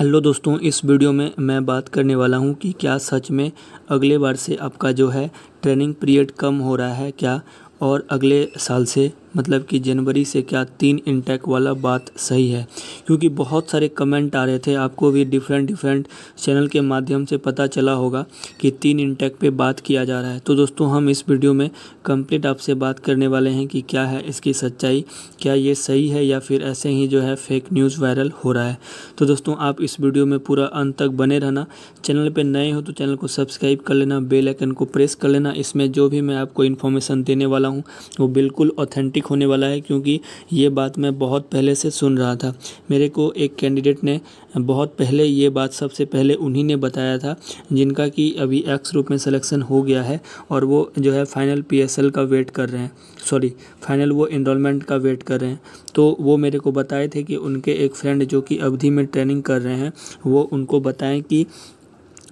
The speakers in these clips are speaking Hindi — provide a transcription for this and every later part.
हेलो दोस्तों इस वीडियो में मैं बात करने वाला हूं कि क्या सच में अगले बार से आपका जो है ट्रेनिंग पीरियड कम हो रहा है क्या और अगले साल से मतलब कि जनवरी से क्या तीन इंटेक वाला बात सही है क्योंकि बहुत सारे कमेंट आ रहे थे आपको भी डिफरेंट डिफरेंट चैनल के माध्यम से पता चला होगा कि तीन इनटेक पे बात किया जा रहा है तो दोस्तों हम इस वीडियो में कंप्लीट आपसे बात करने वाले हैं कि क्या है इसकी सच्चाई क्या ये सही है या फिर ऐसे ही जो है फेक न्यूज़ वायरल हो रहा है तो दोस्तों आप इस वीडियो में पूरा अंत तक बने रहना चैनल पर नए हो तो चैनल को सब्सक्राइब कर लेना बेलाइकन को प्रेस कर लेना इसमें जो भी मैं आपको इन्फॉर्मेशन देने वाला हूँ वो बिल्कुल ऑथेंटिक ऑटोमेटिक होने वाला है क्योंकि ये बात मैं बहुत पहले से सुन रहा था मेरे को एक कैंडिडेट ने बहुत पहले ये बात सबसे पहले उन्हीं ने बताया था जिनका कि अभी एक्स रूप में सिलेक्शन हो गया है और वो जो है फाइनल पी का वेट कर रहे हैं सॉरी फाइनल वो इनरोलमेंट का वेट कर रहे हैं तो वो मेरे को बताए थे कि उनके एक फ्रेंड जो कि अवधि में ट्रेनिंग कर रहे हैं वो उनको बताएं कि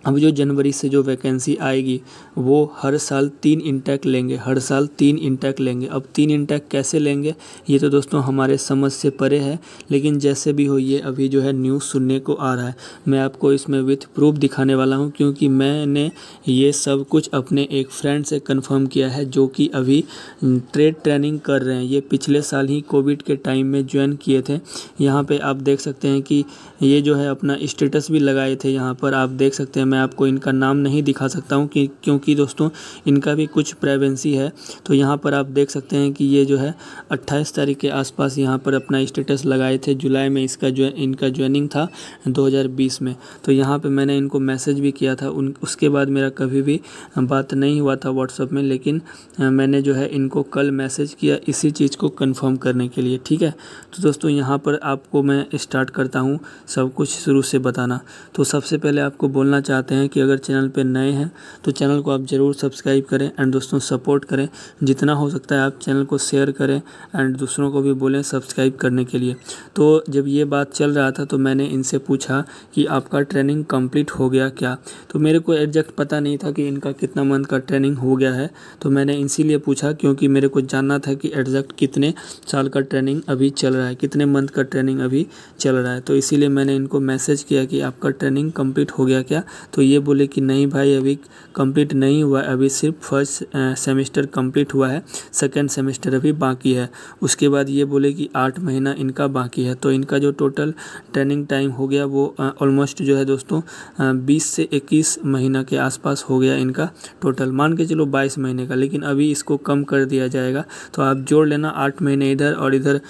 अब जो जनवरी से जो वैकेंसी आएगी वो हर साल तीन इंटैक लेंगे हर साल तीन इंटैक लेंगे अब तीन इंटैक कैसे लेंगे ये तो दोस्तों हमारे समझ से परे है लेकिन जैसे भी हो ये अभी जो है न्यूज़ सुनने को आ रहा है मैं आपको इसमें विथ प्रूफ दिखाने वाला हूँ क्योंकि मैंने ये सब कुछ अपने एक फ्रेंड से कन्फर्म किया है जो कि अभी ट्रेड हम्म, ट्रेनिंग कर रहे हैं ये पिछले साल ही कोविड के टाइम में ज्वाइन किए थे यहाँ पर आप देख सकते हैं कि ये जो है अपना स्टेटस भी लगाए थे यहाँ पर आप देख सकते हैं मैं आपको इनका नाम नहीं दिखा सकता हूँ क्योंकि दोस्तों इनका भी कुछ प्राइवेंसी है तो यहाँ पर आप देख सकते हैं कि ये जो है अट्ठाईस तारीख के आसपास यहाँ पर अपना स्टेटस लगाए थे जुलाई में इसका जो इनका ज्वाइनिंग था 2020 में तो यहाँ पर मैंने इनको मैसेज भी किया था उन उसके बाद मेरा कभी भी बात नहीं हुआ था व्हाट्सअप में लेकिन मैंने जो है इनको कल मैसेज किया इसी चीज़ को कंफर्म करने के लिए ठीक है तो दोस्तों यहाँ पर आपको मैं स्टार्ट करता हूँ सब कुछ शुरू से बताना तो सबसे पहले आपको बोलना चाह चाहते हैं कि अगर चैनल पर नए हैं तो चैनल को आप ज़रूर सब्सक्राइब करें एंड दोस्तों सपोर्ट करें जितना हो सकता है आप चैनल को शेयर करें एंड दूसरों को भी बोलें सब्सक्राइब करने के लिए तो जब ये बात चल रहा था तो मैंने इनसे पूछा कि आपका ट्रेनिंग कंप्लीट हो गया क्या तो मेरे को एग्जैक्ट पता नहीं था कि इनका कितना मंथ का ट्रेनिंग हो गया है तो मैंने इसीलिए पूछा क्योंकि मेरे को जानना था कि एग्जैक्ट कितने साल का ट्रेनिंग अभी चल रहा है कितने मंथ का ट्रेनिंग अभी चल रहा है तो इसीलिए मैंने इनको मैसेज किया कि आपका ट्रेनिंग कंप्लीट हो गया क्या तो ये बोले कि नहीं भाई अभी कंप्लीट नहीं हुआ अभी सिर्फ फर्स्ट सेमेस्टर कंप्लीट हुआ है सेकेंड सेमेस्टर अभी बाकी है उसके बाद ये बोले कि आठ महीना इनका बाकी है तो इनका जो टोटल ट्रेनिंग टाइम हो गया वो ऑलमोस्ट जो है दोस्तों बीस से इक्कीस महीना के आसपास हो गया इनका टोटल मान के चलो बाईस महीने का लेकिन अभी इसको कम कर दिया जाएगा तो आप जोड़ लेना आठ महीने इधर और इधर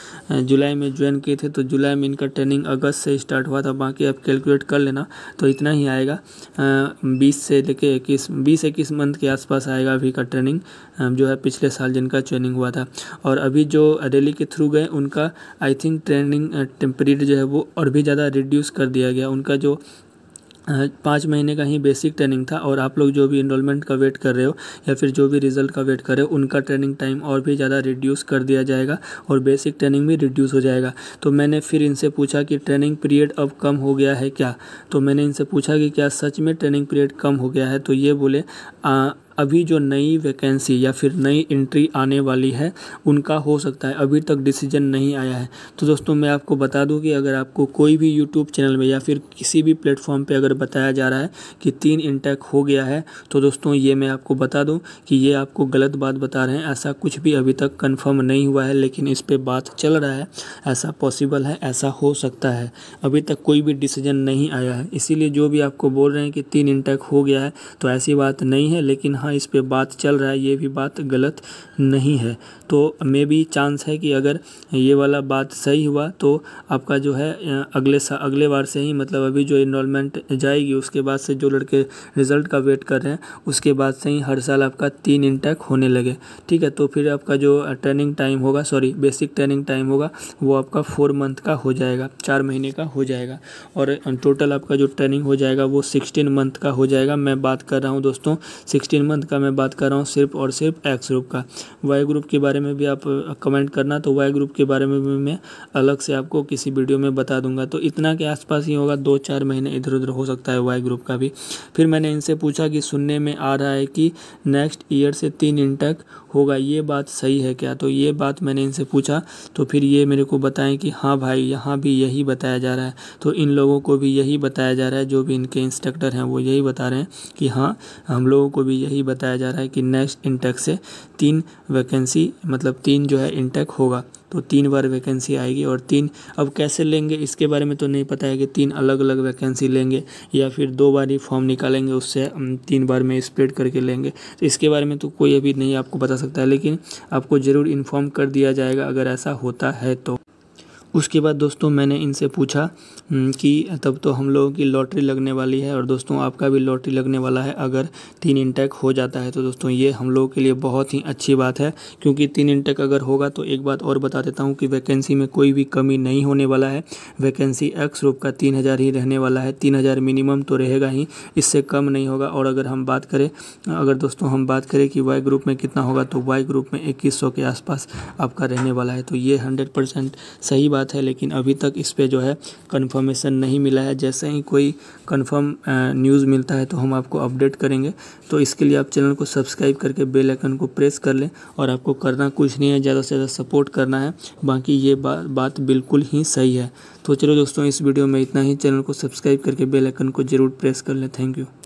जुलाई में ज्वाइन किए थे तो जुलाई में इनका ट्रेनिंग अगस्त से स्टार्ट हुआ था बाकी आप कैलकुलेट कर लेना तो इतना ही आएगा बीस से लेके इक्कीस बीस इक्कीस मंथ के आसपास आएगा अभी का ट्रेनिंग जो है पिछले साल जिनका ट्रेनिंग हुआ था और अभी जो रैली के थ्रू गए उनका आई थिंक ट्रेनिंग पीरियड जो है वो और भी ज़्यादा रिड्यूस कर दिया गया उनका जो पाँच महीने का ही बेसिक ट्रेनिंग था और आप लोग जो भी इनरोलमेंट का वेट कर रहे हो या फिर जो भी रिजल्ट का वेट कर रहे हो उनका ट्रेनिंग टाइम और भी ज़्यादा रिड्यूस कर दिया जाएगा और बेसिक ट्रेनिंग भी रिड्यूस हो जाएगा तो मैंने फिर इनसे पूछा कि ट्रेनिंग पीरियड अब कम हो गया है क्या तो मैंने इनसे पूछा कि क्या सच में ट्रेनिंग पीरियड कम हो गया है तो ये बोले अभी जो नई वैकेंसी या फिर नई एंट्री आने वाली है उनका हो सकता है अभी तक डिसीजन नहीं आया है तो दोस्तों मैं आपको बता दूं कि अगर आपको कोई भी यूट्यूब चैनल में या फिर किसी भी प्लेटफॉर्म पे अगर बताया जा रहा है कि तीन इंटेक हो गया है तो दोस्तों ये मैं आपको बता दूँ कि ये आपको गलत बात बता रहे हैं ऐसा कुछ भी अभी तक कन्फर्म नहीं हुआ है लेकिन इस पर बात चल रहा है ऐसा पॉसिबल है ऐसा हो सकता है अभी तक कोई भी डिसीजन नहीं आया है इसीलिए जो भी आपको बोल रहे हैं कि तीन इंटेक हो गया है तो ऐसी बात नहीं है लेकिन हाँ हाँ इस पे बात चल रहा है ये भी बात गलत नहीं है तो मे भी चांस है कि अगर ये वाला बात सही हुआ तो आपका जो है अगले सा अगले बार से ही मतलब अभी जो इनरोलमेंट जाएगी उसके बाद से जो लड़के रिज़ल्ट का वेट कर रहे हैं उसके बाद से ही हर साल आपका तीन इंटेक होने लगे ठीक है तो फिर आपका जो ट्रेनिंग टाइम होगा सॉरी बेसिक ट्रेनिंग टाइम होगा वो आपका फोर मंथ का हो जाएगा चार महीने का हो जाएगा और टोटल आपका जो ट्रेनिंग हो जाएगा वो सिक्सटीन मंथ का हो जाएगा मैं बात कर रहा हूँ दोस्तों सिक्सटीन मंथ का मैं बात कर रहा हूँ सिर्फ और सिर्फ एक्स ग्रुप का वाई ग्रुप के बारे बारे में भी आप कमेंट करना तो वाई ग्रुप के बारे में भी मैं अलग से आपको किसी वीडियो में बता दूंगा तो इतना के आसपास ही होगा दो चार महीने इधर उधर हो सकता है वाई ग्रुप का भी फिर मैंने इनसे पूछा कि सुनने में आ रहा है कि नेक्स्ट ईयर से तीन इंटक होगा ये बात सही है क्या तो ये बात मैंने इनसे पूछा तो फिर ये मेरे को बताएं कि हाँ भाई यहाँ भी यही बताया जा रहा है तो इन लोगों को भी यही बताया जा रहा है जो भी इनके इंस्ट्रक्टर हैं वो यही बता रहे हैं कि हाँ हम लोगों को भी यही बताया जा रहा है कि नेक्स्ट इंटेक से तीन वैकेंसी मतलब तीन जो है इंटेक होगा तो तीन बार वैकेंसी आएगी और तीन अब कैसे लेंगे इसके बारे में तो नहीं पता है कि तीन अलग अलग वैकेंसी लेंगे या फिर दो बार ही फॉर्म निकालेंगे उससे तीन बार में स्प्रेड करके लेंगे तो इसके बारे में तो कोई अभी नहीं आपको बता सकता है लेकिन आपको ज़रूर इन्फॉर्म कर दिया जाएगा अगर ऐसा होता है तो उसके बाद दोस्तों मैंने इनसे पूछा हम्म, कि तब तो हम लोगों की लॉटरी लगने वाली है और दोस्तों आपका भी लॉटरी लगने वाला है अगर तीन इंटेक हो जाता है तो दोस्तों ये हम लोगों के लिए बहुत ही अच्छी बात है क्योंकि तीन इंटेक अगर होगा तो एक बात और बता देता हूँ कि वैकेंसी में कोई भी कमी नहीं होने वाला है वैकेंसी एक्स रूप का तीन हज़ार ही रहने वाला है तीन हज़ार मिनिमम तो रहेगा ही इससे कम नहीं होगा और अगर हम बात करें अगर दोस्तों हम बात करें कि वाई ग्रुप में कितना होगा तो वाई ग्रुप में इक्कीस के आसपास आपका रहने वाला है तो ये हंड्रेड सही बात बात है लेकिन अभी तक इस पर जो है कन्फर्मेशन नहीं मिला है जैसे ही कोई कन्फर्म न्यूज़ मिलता है तो हम आपको अपडेट करेंगे तो इसके लिए आप चैनल को सब्सक्राइब करके बेल आइकन को प्रेस कर लें और आपको करना कुछ नहीं है ज़्यादा से ज़्यादा सपोर्ट करना है बाकी ये बा, बात बिल्कुल ही सही है तो चलो दोस्तों इस वीडियो में इतना ही चैनल को सब्सक्राइब करके बेलाइकन को ज़रूर प्रेस कर लें थैंक यू